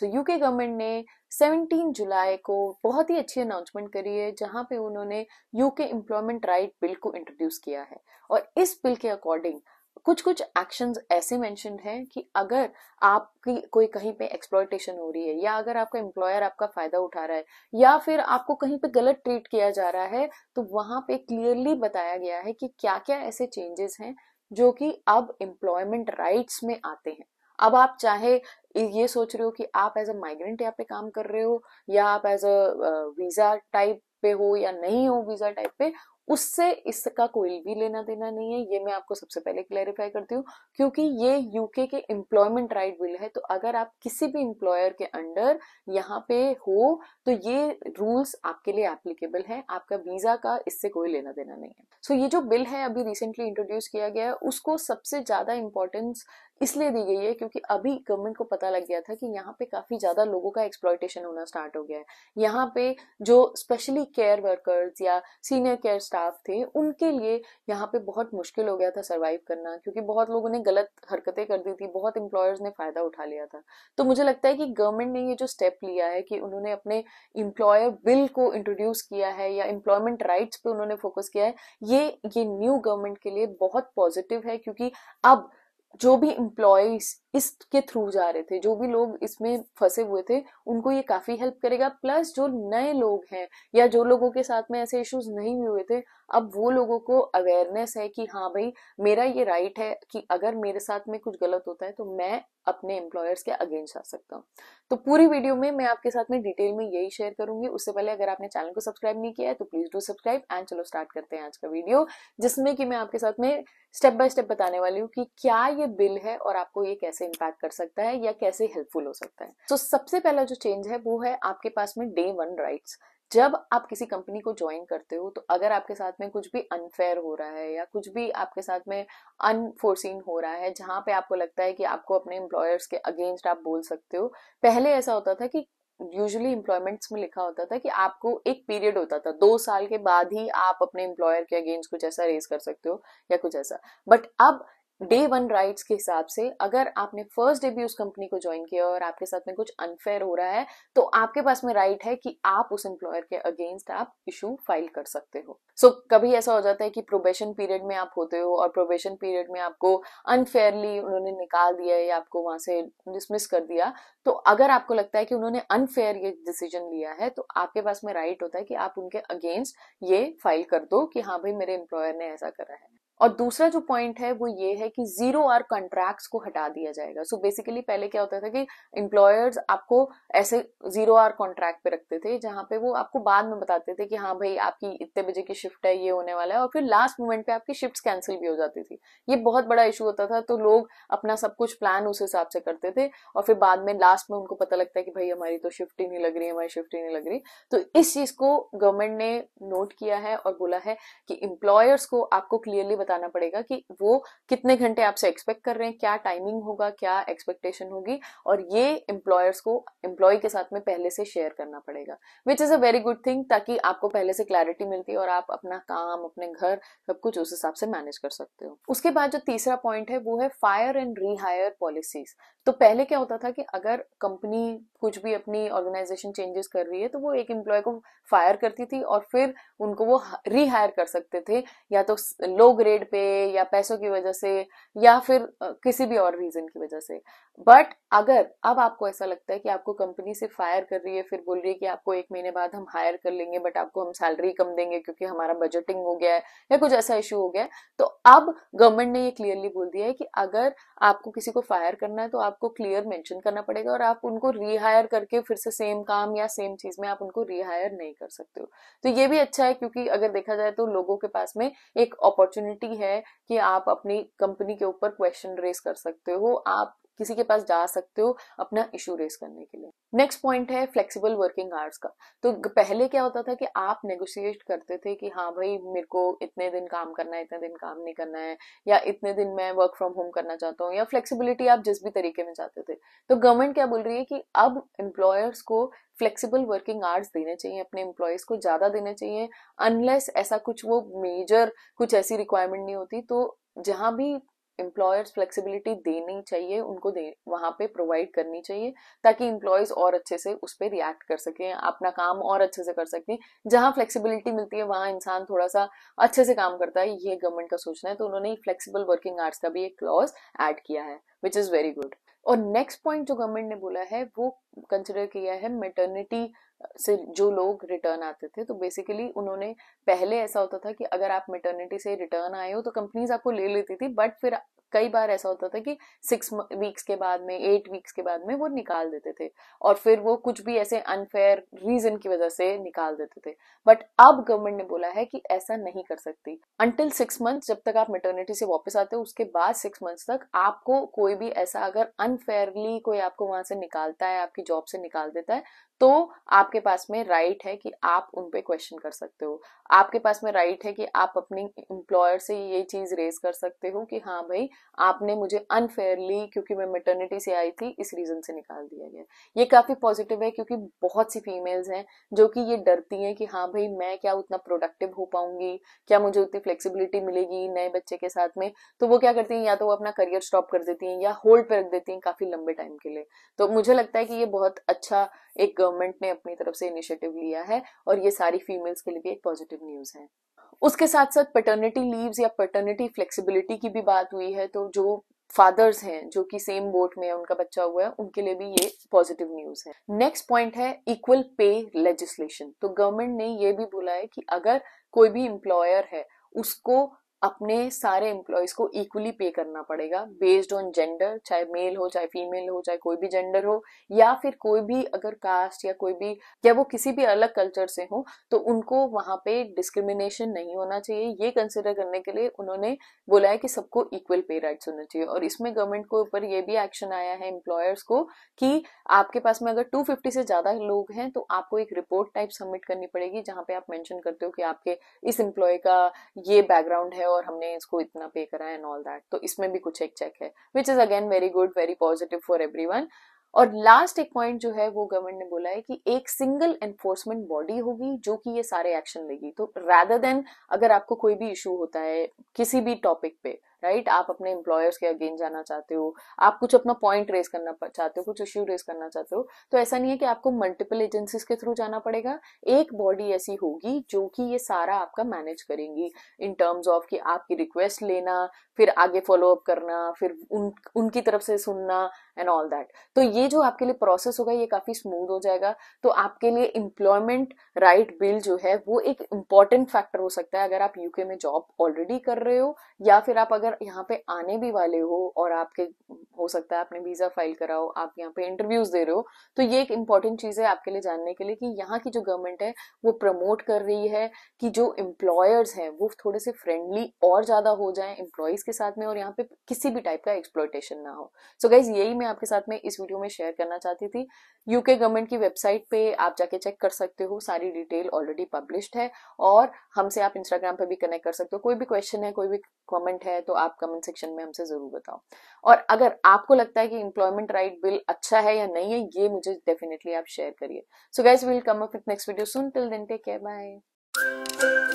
सो UK government ने 17 जुलाई को बहुत ही अच्छी अनाउंसमेंट करी है जहां पे उन्होंने यूके एम्प्लॉयमेंट राइट बिल को इंट्रोड्यूस किया है और इस बिल के अकॉर्डिंग कुछ कुछ एक्शंस ऐसे मेंशन हैं कि अगर आपकी कोई कहीं पे एक्सप्लॉयटेशन हो रही है या अगर आपका एम्प्लॉयर आपका फायदा उठा रहा है या फिर आपको कहीं पे गलत ट्रीट किया जा रहा है तो वहां पे क्लियरली बताया गया है कि क्या क्या ऐसे चेंजेस हैं जो कि अब एम्प्लॉयमेंट राइट्स में आते हैं अब आप चाहे ये सोच रहे हो कि आप एज अ माइग्रेंट यहाँ पे काम कर रहे हो या आप एज अ वीज़ा टाइप पे हो या नहीं हो वीजा टाइप पे उससे इसका कोई भी लेना देना नहीं है ये मैं आपको सबसे पहले क्लैरिफाई करती हूँ क्योंकि ये यूके के एम्प्लॉयमेंट राइट बिल है तो अगर आप किसी भी एम्प्लॉयर के अंडर यहाँ पे हो तो ये रूल्स आपके लिए एप्लीकेबल है आपका वीजा का इससे कोई लेना देना नहीं है सो so, ये जो बिल है अभी रिसेंटली इंट्रोड्यूस किया गया है उसको सबसे ज्यादा इंपॉर्टेंस इसलिए दी गई है क्योंकि अभी गवर्नमेंट को पता लग गया था कि यहाँ पे काफी ज्यादा लोगों का एक्सप्लॉयटेशन होना स्टार्ट हो गया है यहाँ पे जो स्पेशली केयर वर्कर्स या सीनियर केयर स्टाफ थे उनके लिए यहाँ पे बहुत मुश्किल हो गया था सर्वाइव करना क्योंकि बहुत लोगों ने गलत हरकतें कर दी थी बहुत इंप्लॉयर्स ने फ़ायदा उठा लिया था तो मुझे लगता है कि गवर्नमेंट ने ये जो स्टेप लिया है कि उन्होंने अपने एम्प्लॉयर बिल को इंट्रोड्यूस किया है या एम्प्लॉयमेंट राइट्स पे उन्होंने फोकस किया है ये ये न्यू गवर्नमेंट के लिए बहुत पॉजिटिव है क्योंकि अब जो भी इम्प्लॉयज इसके थ्रू जा रहे थे जो भी लोग इसमें फंसे हुए थे उनको ये काफ़ी हेल्प करेगा प्लस जो नए लोग हैं या जो लोगों के साथ में ऐसे इश्यूज नहीं हुए थे अब वो लोगों को अवेयरनेस है कि हाँ भाई मेरा ये राइट है कि अगर मेरे साथ में कुछ गलत होता है तो मैं अपने एम्प्लॉयर्स के अगेंस्ट आ सकता हूँ तो पूरी वीडियो में मैं आपके साथ में डिटेल में यही शेयर करूंगी उससे पहले अगर आपने चैनल को सब्सक्राइब नहीं किया है तो प्लीज डू सब्सक्राइब एंड चलो स्टार्ट करते हैं आज का वीडियो जिसमें कि मैं आपके साथ में स्टेप बाय स्टेप बताने वाली हूँ कि क्या ये बिल है और आपको ये कैसे इम्पैक्ट कर सकता है या कैसे हेल्पफुल हो सकता है तो so, सबसे पहला जो चेंज है वो है आपके पास में डे वन राइट्स जब आप किसी कंपनी को ज्वाइन करते हो तो अगर आपके साथ में कुछ भी अनफेयर हो रहा है या कुछ भी आपके साथ में अनफोर्सिन हो रहा है जहाँ पे आपको लगता है कि आपको अपने एम्प्लॉयर्स के अगेंस्ट आप बोल सकते हो पहले ऐसा होता था कि यूजली एम्प्लॉयमेंट्स में लिखा होता था कि आपको एक पीरियड होता था दो साल के बाद ही आप अपने एम्प्लॉयर के अगेंस्ट कुछ ऐसा रेज कर सकते हो या कुछ ऐसा बट अब डे वन राइट्स के हिसाब से अगर आपने फर्स्ट डे भी उस कंपनी को ज्वाइन किया और आपके साथ में कुछ अनफेयर हो रहा है तो आपके पास में राइट right है कि आप उस एम्प्लॉयर के अगेंस्ट आप इशू फाइल कर सकते हो सो so, कभी ऐसा हो जाता है कि प्रोबेशन पीरियड में आप होते हो और प्रोबेशन पीरियड में आपको अनफेयरली उन्होंने निकाल दिया या आपको वहां से डिसमिस कर दिया तो अगर आपको लगता है कि उन्होंने अनफेयर ये डिसीजन लिया है तो आपके पास में राइट right होता है कि आप उनके अगेंस्ट ये फाइल कर दो कि हाँ भाई मेरे एम्प्लॉयर ने ऐसा करा है और दूसरा जो पॉइंट है वो ये है कि जीरो आर कॉन्ट्रैक्ट्स को हटा दिया जाएगा सो so बेसिकली पहले क्या होता था कि एम्प्लॉयर्स आपको ऐसे जीरो आर कॉन्ट्रैक्ट पे रखते थे जहां पे वो आपको बाद में बताते थे कि हाँ भाई आपकी इतने बजे की शिफ्ट है ये होने वाला है और फिर लास्ट मोमेंट पे आपकी शिफ्ट कैंसिल भी हो जाती थी ये बहुत बड़ा इशू होता था तो लोग अपना सब कुछ प्लान उस हिसाब से करते थे और फिर बाद में लास्ट में उनको पता लगता है कि भाई हमारी तो शिफ्ट ही नहीं लग रही हमारी शिफ्ट ही नहीं लग रही तो इस चीज को गवर्नमेंट ने नोट किया है और बोला है कि इंप्लॉयर्स को आपको क्लियरली बताना पड़ेगा कि वो कितने घंटे आपसे एक्सपेक्ट कर रहे हैं क्या टाइमिंग होगा क्या एक्सपेक्टेशन होगी और ये एम्प्लॉयर्स को एम्प्लॉय के साथ में पहले से शेयर करना पड़ेगा which is a very good thing ताकि आपको पहले से क्लैरिटी मिलती है और आप अपना काम अपने घर सब कुछ उस हिसाब से मैनेज कर सकते हो उसके बाद जो तीसरा पॉइंट है वो है फायर एंड रीहायर पॉलिसीज तो पहले क्या होता था कि अगर कंपनी कुछ भी अपनी ऑर्गेनाइजेशन चेंजेस कर रही है तो वो एक एम्प्लॉय को फायर करती थी और फिर उनको वो रीहायर कर सकते थे या तो लो ग्रेड ट्रेड पे या पैसों की वजह से या फिर किसी भी और रीजन की वजह से बट अगर अब आपको ऐसा लगता है कि आपको कंपनी से फायर कर रही है फिर बोल रही है कि आपको एक महीने बाद हम हायर कर लेंगे बट आपको हम सैलरी कम देंगे क्योंकि हमारा बजटिंग हो गया है या कुछ ऐसा इश्यू हो गया है तो अब गवर्नमेंट ने ये क्लियरली बोल दिया है कि अगर आपको किसी को फायर करना है तो आपको क्लियर मैंशन करना पड़ेगा और आप उनको रिहायर करके फिर से सेम काम या सेम चीज में आप उनको रिहायर नहीं कर सकते हो तो ये भी अच्छा है क्योंकि अगर देखा जाए तो लोगों के पास में एक अपॉर्चुनिटी है कि आप अपनी कंपनी के ऊपर क्वेश्चन रेस कर सकते हो आप किसी के पास जा सकते हो अपना इशू रेस करने के लिए नेक्स्ट पॉइंट है फ्लेक्सिबल वर्किंग आवर्स का तो पहले क्या होता था कि आप नेगोशिएट करते थे कि हाँ भाई मेरे को इतने दिन काम करना है इतने दिन काम नहीं करना है या इतने दिन मैं वर्क फ्रॉम होम करना चाहता हूँ या फ्लेक्सिबिलिटी आप जिस भी तरीके में चाहते थे तो गवर्नमेंट क्या बोल रही है कि अब एम्प्लॉयर्स को फ्लेक्सिबल वर्किंग आवर्स देने चाहिए अपने एम्प्लॉयज़ को ज़्यादा देने चाहिए अनलेस ऐसा कुछ वो मेजर कुछ ऐसी रिक्वायरमेंट नहीं होती तो जहाँ भी एम्प्लॉयर्स फ्लेक्सिबिलिटी देनी चाहिए उनको दे वहाँ पे प्रोवाइड करनी चाहिए ताकि इम्प्लॉयज और अच्छे से उस पर रिएक्ट कर सकें अपना काम और अच्छे से कर सकें जहाँ फ्लेक्सिबिलिटी मिलती है वहाँ इंसान थोड़ा सा अच्छे से काम करता है ये गवर्नमेंट का सोचना है तो उन्होंने फ्लेक्सिबल वर्किंग आवर्स का भी एक क्लॉज ऐड किया है विच इज़ वेरी गुड और नेक्स्ट पॉइंट जो गवर्नमेंट ने बोला है वो कंसिडर किया है मेटर्निटी से जो लोग रिटर्न आते थे तो बेसिकली उन्होंने पहले ऐसा होता था कि अगर आप मेटर्निटी से रिटर्न आए हो तो कंपनीज आपको ले लेती थी बट फिर कई बार ऐसा होता था कि सिक्स वीक्स के बाद में एट वीक्स के बाद में वो निकाल देते थे और फिर वो कुछ भी ऐसे अनफेयर रीजन की वजह से निकाल देते थे बट अब गवर्नमेंट ने बोला है कि ऐसा नहीं कर सकती अनटिल सिक्स मंथ जब तक आप मेटर्निटी से वापस आते हो उसके बाद सिक्स मंथ्स तक आपको कोई भी ऐसा अगर अनफेयरली कोई आपको वहां से निकालता है आपकी जॉब से निकाल देता है तो आपके पास में राइट है कि आप उन पे क्वेश्चन कर सकते हो आपके पास में राइट है कि आप अपने एम्प्लॉयर से ये चीज़ रेज कर सकते हो कि हाँ भाई आपने मुझे अनफेयरली क्योंकि मैं मेटर्निटी से आई थी इस रीज़न से निकाल दिया गया ये काफ़ी पॉजिटिव है क्योंकि बहुत सी फीमेल्स हैं जो कि ये डरती हैं कि हाँ भाई मैं क्या उतना प्रोडक्टिव हो पाऊंगी क्या मुझे उतनी फ्लेक्सीबिलिटी मिलेगी नए बच्चे के साथ में तो वो क्या करती हैं या तो वो अपना करियर स्टॉप कर देती हैं या होल्ड पर रख देती हैं काफ़ी लंबे टाइम के लिए तो मुझे लगता है कि ये बहुत अच्छा एक गवर्नमेंट ने अपनी तरफ से इनिशिएटिव लिया है और ये सारी फीमेल्स के लिए भी एक पॉजिटिव न्यूज है उसके साथ साथ पेटर्निटी लीव्स या पेटर्निटी फ्लेक्सिबिलिटी की भी बात हुई है तो जो फादर्स हैं जो कि सेम बोट में है उनका बच्चा हुआ है उनके लिए भी ये पॉजिटिव न्यूज है नेक्स्ट पॉइंट है इक्वल पे लेजिस्लेशन तो गवर्नमेंट ने ये भी बोला है कि अगर कोई भी एम्प्लॉयर है उसको अपने सारे एम्प्लॉयज को इक्वली पे करना पड़ेगा बेस्ड ऑन जेंडर चाहे मेल हो चाहे फीमेल हो चाहे कोई भी जेंडर हो या फिर कोई भी अगर कास्ट या कोई भी या वो किसी भी अलग कल्चर से हो तो उनको वहाँ पे डिस्क्रिमिनेशन नहीं होना चाहिए ये कंसिडर करने के लिए उन्होंने बोला है कि सबको इक्वल पे राइट्स होना चाहिए और इसमें गवर्नमेंट के ऊपर ये भी एक्शन आया है एम्प्लॉयर्स को कि आपके पास में अगर टू से ज़्यादा लोग हैं तो आपको एक रिपोर्ट टाइप सबमिट करनी पड़ेगी जहाँ पे आप मैंशन करते हो कि आपके इस एम्प्लॉय का ये बैकग्राउंड है और हमने इसको इतना पे करा एंड ऑल दैट तो इसमें भी कुछ एक चेक है which is again very good very positive for every और लास्ट एक पॉइंट जो है वो गवर्नमेंट ने बोला है कि एक सिंगल एनफोर्समेंट बॉडी होगी जो कि ये सारे एक्शन लेगी तो रैदर देन अगर आपको कोई भी इशू होता है किसी भी टॉपिक पे राइट आप अपने एम्प्लॉयर्स के अगेंस्ट जाना चाहते हो आप कुछ अपना पॉइंट रेस करना चाहते हो कुछ इश्यू रेस करना चाहते हो तो ऐसा नहीं है कि आपको मल्टीपल एजेंसीज के थ्रू जाना पड़ेगा एक बॉडी ऐसी होगी जो कि ये सारा आपका मैनेज करेंगी इन टर्म्स ऑफ कि आपकी रिक्वेस्ट लेना फिर आगे फॉलो अप करना फिर उन उनकी तरफ से सुनना एंड ऑल दैट तो ये जो आपके लिए प्रोसेस होगा ये काफ़ी स्मूथ हो जाएगा तो आपके लिए एम्प्लॉयमेंट राइट बिल जो है वो एक इम्पॉर्टेंट फैक्टर हो सकता है अगर आप यूके में जॉब ऑलरेडी कर रहे हो या फिर आप अगर यहाँ पे आने भी वाले हो और आपके हो सकता है आपने वीज़ा फाइल कराओ आप यहाँ पे इंटरव्यूज़ दे रहे हो तो ये एक इम्पॉर्टेंट चीज़ है आपके लिए जानने के लिए कि यहाँ की जो गवर्नमेंट है वो प्रमोट कर रही है कि जो एम्प्लॉयर्स हैं वो थोड़े से फ्रेंडली और ज़्यादा हो जाए इम्प्लॉयज के साथ में और यहाँ पे किसी भी टाइप का एक्सप्लोइटेशन ना हो सो गाइज यही मैं आपके साथ में इस वीडियो में शेयर करना चाहती थी यूके गवर्नमेंट की वेबसाइट पे आप जाके चेक कर सकते हो सारी डिटेल ऑलरेडी पब्लिश्ड है और हमसे आप इंस्टाग्राम पे भी कनेक्ट कर सकते हो कोई भी क्वेश्चन है कोई भी कमेंट है तो तो आप कमेंट सेक्शन में हमसे ज़रूर बताओ और अगर आपको लगता है कि इंप्लॉयमेंट राइट बिल अच्छा है या नहीं है ये मुझे डेफिनेटली आप शेयर करिए so guys will come up with next video soon till then take care bye